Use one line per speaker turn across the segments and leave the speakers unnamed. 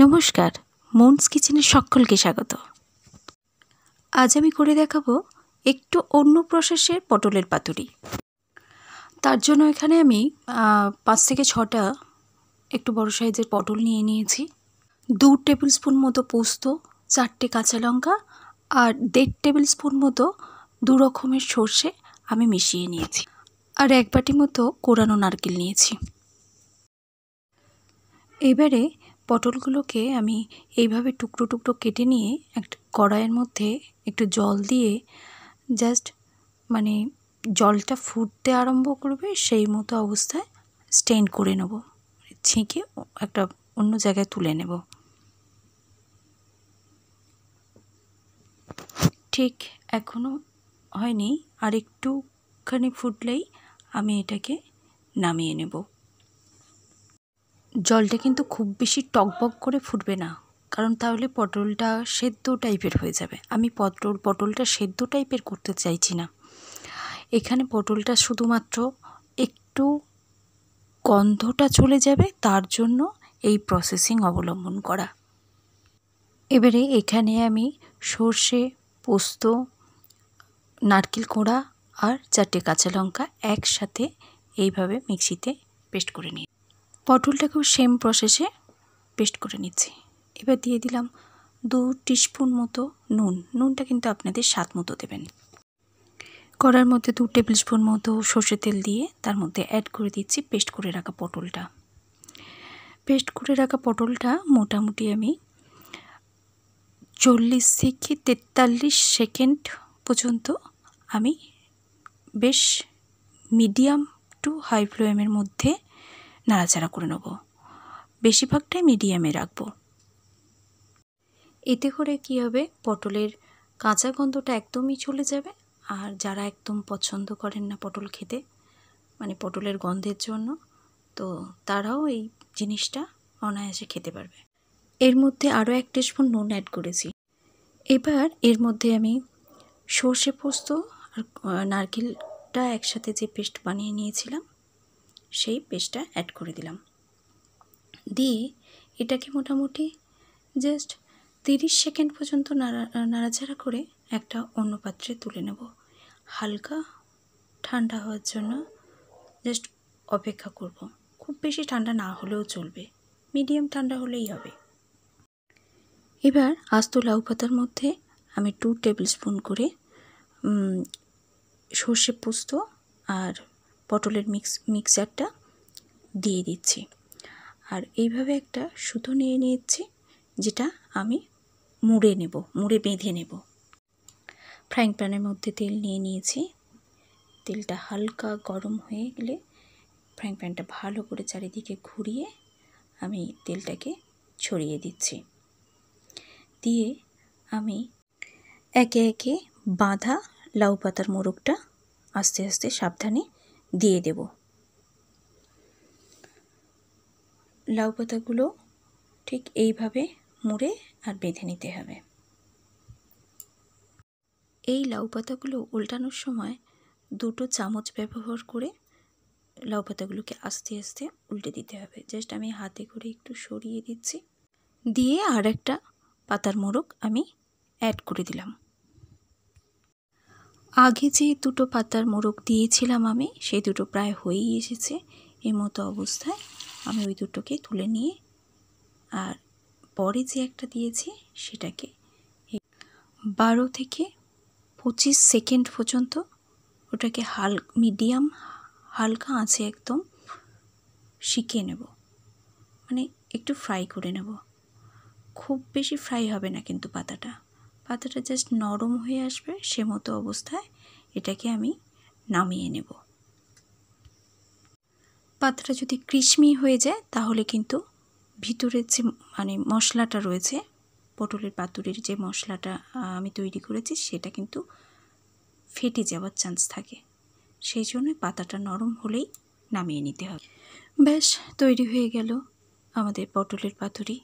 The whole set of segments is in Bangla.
নমস্কার মনস কিচেনের সকলকে স্বাগত আজ আমি করে দেখাবো একটু অন্য প্রসেসের পটলের পাতুরি তার জন্য এখানে আমি পাঁচ থেকে ছটা একটু বড় সাইজের পটল নিয়ে নিয়েছি দু টেবিল স্পুন মতো পোস্ত চারটে কাঁচা লঙ্কা আর দেড় টেবিল স্পুন মতো দু রকমের সর্ষে আমি মিশিয়ে নিয়েছি আর এক বাটি মতো কোরানো নারকেল নিয়েছি এবারে পটলগুলোকে আমি এইভাবে টুকরো টুকরো কেটে নিয়ে একটা কড়াইয়ের মধ্যে একটু জল দিয়ে জাস্ট মানে জলটা ফুটতে আরম্ভ করবে সেই মতো অবস্থায় স্টেন করে নেব ছেঁকে একটা অন্য জায়গায় তুলে নেব ঠিক এখনও হয়নি আর একটুখানি ফুটলেই আমি এটাকে নামিয়ে নেব জলটা কিন্তু খুব বেশি টকবক করে ফুটবে না কারণ তাহলে পটলটা সেদ্ধ টাইপের হয়ে যাবে আমি পটল পটলটা সেদ্ধ টাইপের করতে চাইছি না এখানে পটলটা শুধুমাত্র একটু গন্ধটা চলে যাবে তার জন্য এই প্রসেসিং অবলম্বন করা এবারে এখানে আমি সর্ষে পোস্ত নারকেল কোড়া আর চারটে কাঁচা লঙ্কা একসাথে এইভাবে মিক্সিতে পেস্ট করে নিই পটলটাকেও সেম প্রসেসে পেস্ট করে নিচ্ছি এবার দিয়ে দিলাম দু টিস্পুন মতো নুন নুনটা কিন্তু আপনাদের স্বাদ মতো দেবেন কড়ার মধ্যে দু টেবিল স্পুন মতো সর্ষে তেল দিয়ে তার মধ্যে অ্যাড করে দিচ্ছি পেস্ট করে রাখা পটলটা পেস্ট করে রাখা পটলটা মোটামুটি আমি চল্লিশ থেকে তেতাল্লিশ সেকেন্ড পর্যন্ত আমি বেশ মিডিয়াম টু হাই ফ্লেমের মধ্যে নাড়াচাড়া করে নেব বেশিরভাগটাই মিডিয়ামে রাখব এতে করে কি হবে পটলের কাঁচা গন্ধটা একদমই চলে যাবে আর যারা একদম পছন্দ করেন না পটল খেতে মানে পটলের গন্ধের জন্য তো তারাও এই জিনিসটা অনায়াসে খেতে পারবে এর মধ্যে আরও এক টিস্পুন নুন অ্যাড করেছি এবার এর মধ্যে আমি সর্ষে পোস্ত আর নারকেলটা একসাথে যে পেস্ট বানিয়ে নিয়েছিলাম সেই পেস্টটা অ্যাড করে দিলাম দিয়ে এটাকে মোটামুটি জাস্ট তিরিশ সেকেন্ড পর্যন্ত নাড়া নাড়াচাড়া করে একটা অন্য পাত্রে তুলে নেব হালকা ঠান্ডা হওয়ার জন্য জাস্ট অপেক্ষা করব খুব বেশি ঠান্ডা না হলেও চলবে মিডিয়াম ঠান্ডা হলেই হবে এবার আস্ত লাউ পাতার মধ্যে আমি টু টেবিল স্পুন করে সর্ষে পোস্ত আর পটলের মিক্স মিক্সারটা দিয়ে দিচ্ছি আর এইভাবে একটা সুতো নিয়ে নিয়েছি যেটা আমি মুড়ে নেব মুড়ে বেঁধে নেব ফ্রাইং প্যানের মধ্যে তেল নিয়ে নিয়েছি তেলটা হালকা গরম হয়ে গেলে ফ্রাইং প্যানটা ভালো করে চারিদিকে ঘুরিয়ে আমি তেলটাকে ছড়িয়ে দিচ্ছি দিয়ে আমি একে একে বাঁধা লাউ পাতার মোরগটা আস্তে আস্তে সাবধানে দিয়ে দেব লাউ পাতাগুলো ঠিক এইভাবে মুড়ে আর বেঁধে নিতে হবে এই লাউ পাতাগুলো উল্টানোর সময় দুটো চামচ ব্যবহার করে লাউ পাতাগুলোকে আস্তে আস্তে উল্টে দিতে হবে জাস্ট আমি হাতে করে একটু সরিয়ে দিচ্ছি দিয়ে আর একটা পাতার মোড়ক আমি অ্যাড করে দিলাম আগে যে দুটো পাতার মোড়ক দিয়েছিলাম আমি সেই দুটো প্রায় হয়েই এসেছে এর মতো অবস্থায় আমি ওই দুটোকে তুলে নিয়ে আর পরে যে একটা দিয়েছি সেটাকে বারো থেকে পঁচিশ সেকেন্ড পর্যন্ত ওটাকে হাল মিডিয়াম হালকা আছে একদম শিখে নেব মানে একটু ফ্রাই করে নেব খুব বেশি ফ্রাই হবে না কিন্তু পাতাটা পাতাটা জাস্ট নরম হয়ে আসবে সে মতো অবস্থায় এটাকে আমি নামিয়ে নেব পাতাটা যদি ক্রিসমি হয়ে যায় তাহলে কিন্তু ভিতরের যে মানে মশলাটা রয়েছে পটলের পাতুরির যে মশলাটা আমি তৈরি করেছি সেটা কিন্তু ফেটে যাওয়ার চান্স থাকে সেই জন্য পাতাটা নরম হলেই নামিয়ে নিতে হবে ব্যাস তৈরি হয়ে গেল আমাদের পটলের পাতুরি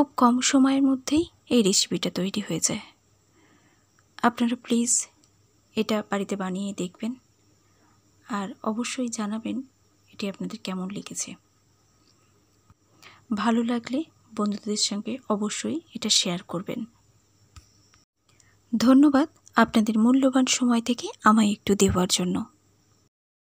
খুব কম সময়ের মধ্যেই এই রেসিপিটা তৈরি হয়ে যায় আপনারা প্লিজ এটা বাড়িতে বানিয়ে দেখবেন আর অবশ্যই জানাবেন এটি আপনাদের কেমন লেগেছে ভালো লাগলে বন্ধুদের সঙ্গে অবশ্যই এটা শেয়ার করবেন ধন্যবাদ আপনাদের মূল্যবান সময় থেকে আমায় একটু দেওয়ার জন্য